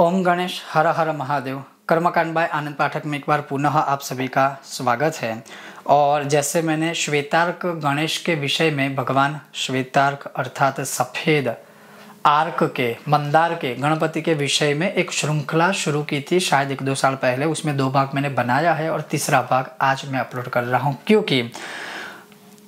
ओम गणेश हर हर महादेव कर्मकांड बाय आनंद पाठक में एक बार पुनः आप सभी का स्वागत है और जैसे मैंने श्वेतार्क गणेश के विषय में भगवान श्वेतार्क अर्थात सफ़ेद आर्क के मंदार के गणपति के विषय में एक श्रृंखला शुरू की थी शायद एक दो साल पहले उसमें दो भाग मैंने बनाया है और तीसरा भाग आज मैं अपलोड कर रहा हूँ क्योंकि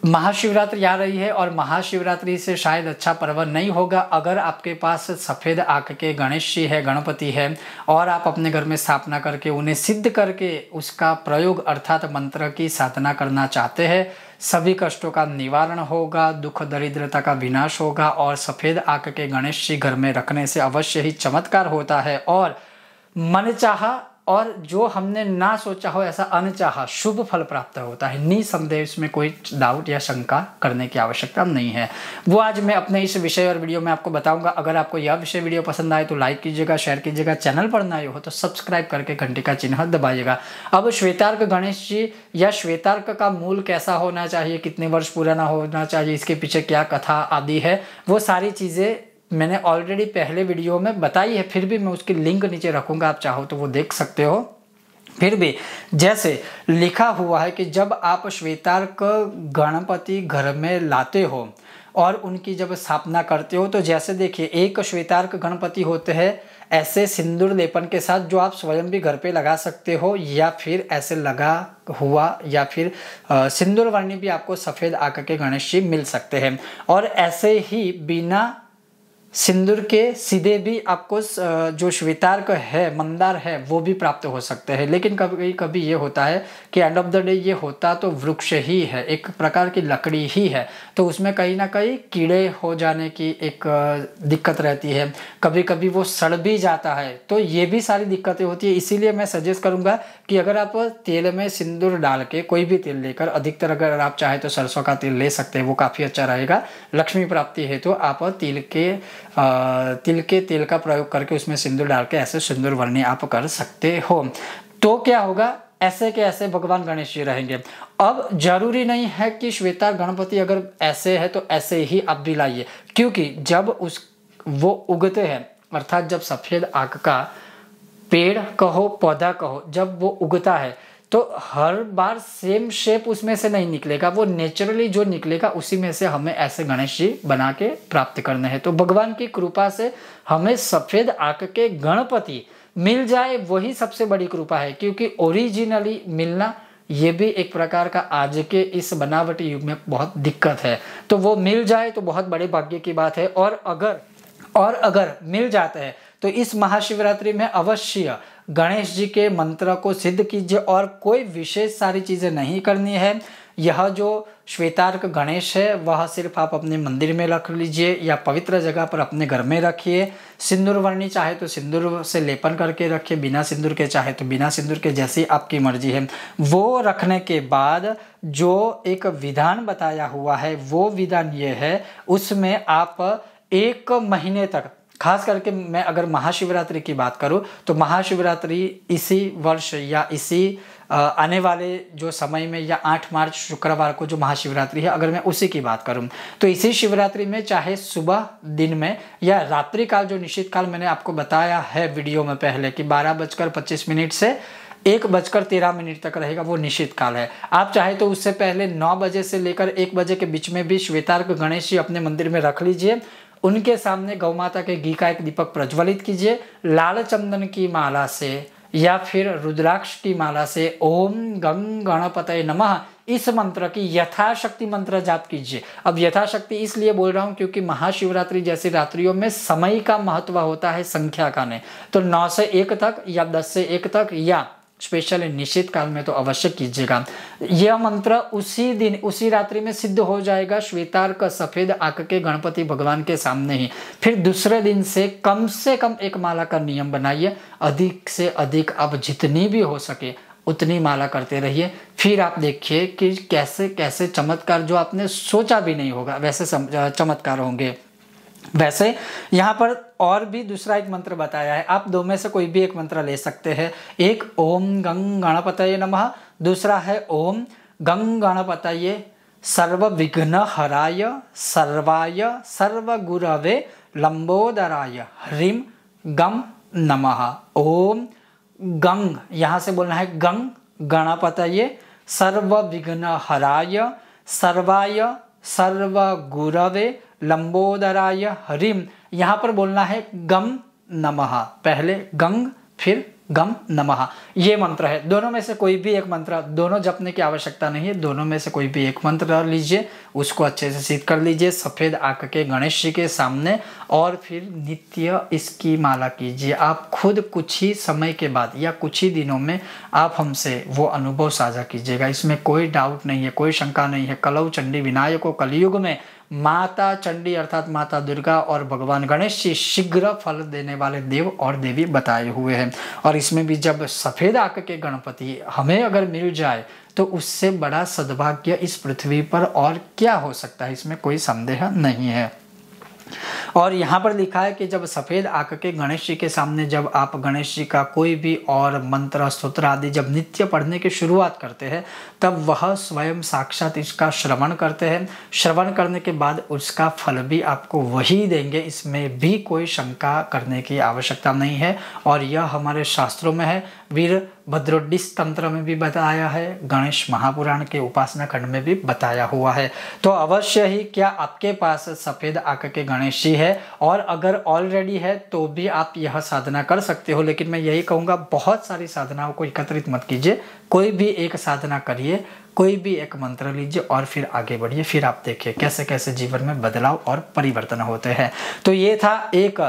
महाशिवरात्रि आ रही है और महाशिवरात्रि से शायद अच्छा पर्व नहीं होगा अगर आपके पास सफ़ेद आँख के गणेश जी है गणपति है और आप अपने घर में स्थापना करके उन्हें सिद्ध करके उसका प्रयोग अर्थात मंत्र की साधना करना चाहते हैं सभी कष्टों का निवारण होगा दुख दरिद्रता का विनाश होगा और सफ़ेद आँख के गणेश जी घर में रखने से अवश्य ही चमत्कार होता है और मन चाह और जो हमने ना सोचा हो ऐसा अनचाहा शुभ फल प्राप्त होता है निसंदेह इसमें कोई डाउट या शंका करने की आवश्यकता नहीं है वो आज मैं अपने इस विषय और वीडियो में आपको बताऊंगा अगर आपको यह विषय वीडियो पसंद आए तो लाइक कीजिएगा शेयर कीजिएगा चैनल पर नए हो तो सब्सक्राइब करके घंटे का चिन्ह दबाइएगा अब श्वेतार्क गणेश जी या श्वेतार्क का मूल कैसा होना चाहिए कितने वर्ष पुराना होना चाहिए इसके पीछे क्या कथा आदि है वो सारी चीज़ें मैंने ऑलरेडी पहले वीडियो में बताई है फिर भी मैं उसकी लिंक नीचे रखूँगा आप चाहो तो वो देख सकते हो फिर भी जैसे लिखा हुआ है कि जब आप श्वेतार्क गणपति घर में लाते हो और उनकी जब स्थापना करते हो तो जैसे देखिए एक श्वेतार्क गणपति होते हैं ऐसे सिंदूर लेपन के साथ जो आप स्वयं भी घर पे लगा सकते हो या फिर ऐसे लगा हुआ या फिर सिंदूर वर्णी भी आपको सफ़ेद आकर के गणेश जी मिल सकते हैं और ऐसे ही बिना सिंदूर के सीधे भी आपको जो श्वेतार है मंदार है वो भी प्राप्त हो सकते हैं लेकिन कभी कभी ये होता है कि एंड ऑफ द डे ये होता तो वृक्ष ही है एक प्रकार की लकड़ी ही है तो उसमें कहीं ना कहीं कीड़े हो जाने की एक दिक्कत रहती है कभी कभी वो सड़ भी जाता है तो ये भी सारी दिक्कतें होती है इसीलिए मैं सजेस्ट करूँगा कि अगर आप तेल में सिंदूर डाल के कोई भी तेल लेकर अधिकतर अगर आप चाहें तो सरसों का तेल ले सकते हैं वो काफ़ी अच्छा रहेगा लक्ष्मी प्राप्ति है तो आप तिल के तिल के तेल का प्रयोग करके उसमें सिंदूर डाल के ऐसे सिंदूर वर्णी आप कर सकते हो तो क्या होगा ऐसे के ऐसे भगवान गणेश जी रहेंगे अब जरूरी नहीं है कि श्वेता गणपति अगर ऐसे है तो ऐसे ही आप भी लाइए क्योंकि जब उस वो उगते हैं अर्थात जब सफ़ेद आग का पेड़ कहो पौधा कहो जब वो उगता है तो हर बार सेम शेप उसमें से नहीं निकलेगा वो नेचुरली जो निकलेगा उसी में से हमें ऐसे गणेश जी बना के प्राप्त करने हैं तो भगवान की कृपा से हमें सफ़ेद आक के गणपति मिल जाए वही सबसे बड़ी कृपा है क्योंकि ओरिजिनली मिलना ये भी एक प्रकार का आज के इस बनावटी युग में बहुत दिक्कत है तो वो मिल जाए तो बहुत बड़े भाग्य की बात है और अगर और अगर मिल जाते हैं तो इस महाशिवरात्रि में अवश्य गणेश जी के मंत्र को सिद्ध कीजिए और कोई विशेष सारी चीज़ें नहीं करनी है यह जो श्वेतार्क गणेश है वह सिर्फ आप अपने मंदिर में रख लीजिए या पवित्र जगह पर अपने घर में रखिए सिंदूर वर्णी चाहे तो सिंदूर से लेपन करके रखिए बिना सिंदूर के चाहे तो बिना सिंदूर के जैसी आपकी मर्जी है वो रखने के बाद जो एक विधान बताया हुआ है वो विधान ये है उसमें आप एक महीने तक खास करके मैं अगर महाशिवरात्रि की बात करूँ तो महाशिवरात्रि इसी वर्ष या इसी आने वाले जो समय में या 8 मार्च शुक्रवार को जो महाशिवरात्रि है अगर मैं उसी की बात करूं तो इसी शिवरात्रि में चाहे सुबह दिन में या रात्रि काल जो निश्चित काल मैंने आपको बताया है वीडियो में पहले कि बारह बजकर पच्चीस मिनट से एक बजकर तेरह मिनट तक रहेगा वो निश्चित काल है आप चाहे तो उससे पहले नौ बजे से लेकर एक बजे के बीच में भी श्वेतार्क गणेश जी अपने मंदिर में रख लीजिए उनके सामने गौ माता के घी का एक दीपक प्रज्वलित कीजिए लाल चंदन की माला से या फिर रुद्राक्ष की माला से ओम गंग गणपत नमः इस मंत्र की यथाशक्ति मंत्र जाप कीजिए अब यथाशक्ति इसलिए बोल रहा हूँ क्योंकि महाशिवरात्रि जैसी रात्रियों में समय का महत्व होता है संख्या का नहीं तो नौ से एक तक या दस से एक तक या स्पेशली निश्चित काल में तो अवश्य कीजिएगा यह मंत्र उसी दिन उसी रात्रि में सिद्ध हो जाएगा श्वेतार का सफेद आक के गणपति भगवान के सामने ही फिर दूसरे दिन से कम से कम एक माला का नियम बनाइए अधिक से अधिक आप जितनी भी हो सके उतनी माला करते रहिए फिर आप देखिए कि कैसे कैसे चमत्कार जो आपने सोचा भी नहीं होगा वैसे चमत्कार होंगे वैसे यहाँ पर और भी दूसरा एक मंत्र बताया है आप दो में से कोई भी एक मंत्र ले सकते हैं एक ओम गंग गणपत नमः दूसरा है ओम गंग गणपत सर्व विघ्न हराय सर्वाय सर्व गुरवे लंबोदराय ह्रीम गम नमः ओम गंग यहाँ से बोलना है गंग गणपत सर्व विघ्न हराय सर्वाय सर्व गुरवे लंबोदराय हरिम यहाँ पर बोलना है गम नमः पहले गंग फिर गम नमः ये मंत्र है दोनों में से कोई भी एक मंत्र दोनों जपने की आवश्यकता नहीं है दोनों में से कोई भी एक मंत्र लीजिए उसको अच्छे से सिद्ध कर लीजिए सफ़ेद आकर के गणेश जी के सामने और फिर नित्य इसकी माला कीजिए आप खुद कुछ ही समय के बाद या कुछ ही दिनों में आप हमसे वो अनुभव साझा कीजिएगा इसमें कोई डाउट नहीं है कोई शंका नहीं है कलऊ चंडी विनायक कलयुग में माता चंडी अर्थात माता दुर्गा और भगवान गणेश जी शीघ्र फल देने वाले देव और देवी बताए हुए हैं और इसमें भी जब सफ़ेद आक के गणपति हमें अगर मिल जाए तो उससे बड़ा सद्भाग्य इस पृथ्वी पर और क्या हो सकता है इसमें कोई संदेह नहीं है और यहाँ पर लिखा है कि जब सफ़ेद आक के गणेश जी के सामने जब आप गणेश जी का कोई भी और मंत्र स्त्रोत्र आदि जब नित्य पढ़ने की शुरुआत करते हैं तब वह स्वयं साक्षात इसका श्रवण करते हैं श्रवण करने के बाद उसका फल भी आपको वही देंगे इसमें भी कोई शंका करने की आवश्यकता नहीं है और यह हमारे शास्त्रों में है वीर भद्रोडिस तंत्र में भी बताया है गणेश महापुराण के उपासना खंड में भी बताया हुआ है तो अवश्य ही क्या आपके पास सफ़ेद आक के गणेश जी है और अगर ऑलरेडी है तो भी आप यह साधना कर सकते हो लेकिन मैं यही कहूँगा बहुत सारी साधनाओं को एकत्रित मत कीजिए कोई भी एक साधना करिए कोई भी एक मंत्र लीजिए और फिर आगे बढ़िए फिर आप देखिए कैसे कैसे जीवन में बदलाव और परिवर्तन होते हैं तो ये था एक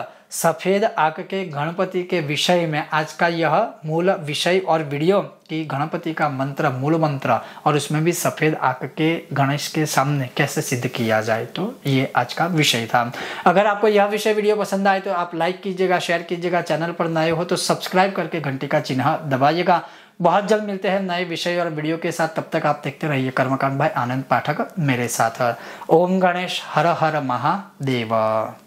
सफ़ेद आंख के गणपति के विषय में आज का यह मूल विषय और वीडियो कि गणपति का मंत्र मूल मंत्र और उसमें भी सफ़ेद आंख के गणेश के सामने कैसे सिद्ध किया जाए तो ये आज का विषय था अगर आपको यह विषय वीडियो पसंद आए तो आप लाइक कीजिएगा शेयर कीजिएगा चैनल पर नए हो तो सब्सक्राइब करके घंटी का चिन्ह दबाइएगा बहुत जल्द मिलते हैं नए विषय और वीडियो के साथ तब तक आप देखते रहिए कर्मकांड भाई आनंद पाठक मेरे साथ ओम गणेश हर हर महादेव